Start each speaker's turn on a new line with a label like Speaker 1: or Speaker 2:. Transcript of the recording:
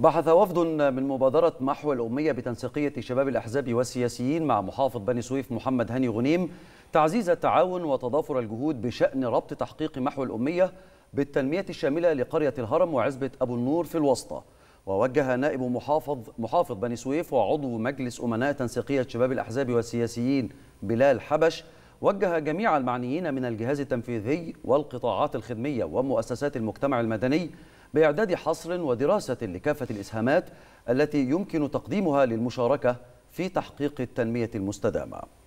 Speaker 1: بحث وفد من مبادرة محو الأمية بتنسيقية شباب الأحزاب والسياسيين مع محافظ بني سويف محمد هاني غنيم تعزيز التعاون وتضافر الجهود بشأن ربط تحقيق محو الأمية بالتنمية الشاملة لقرية الهرم وعزبة أبو النور في الوسطى ووجه نائب محافظ محافظ بني سويف وعضو مجلس أمناء تنسيقية شباب الأحزاب والسياسيين بلال حبش وجه جميع المعنيين من الجهاز التنفيذي والقطاعات الخدمية ومؤسسات المجتمع المدني بإعداد حصر ودراسة لكافة الإسهامات التي يمكن تقديمها للمشاركة في تحقيق التنمية المستدامة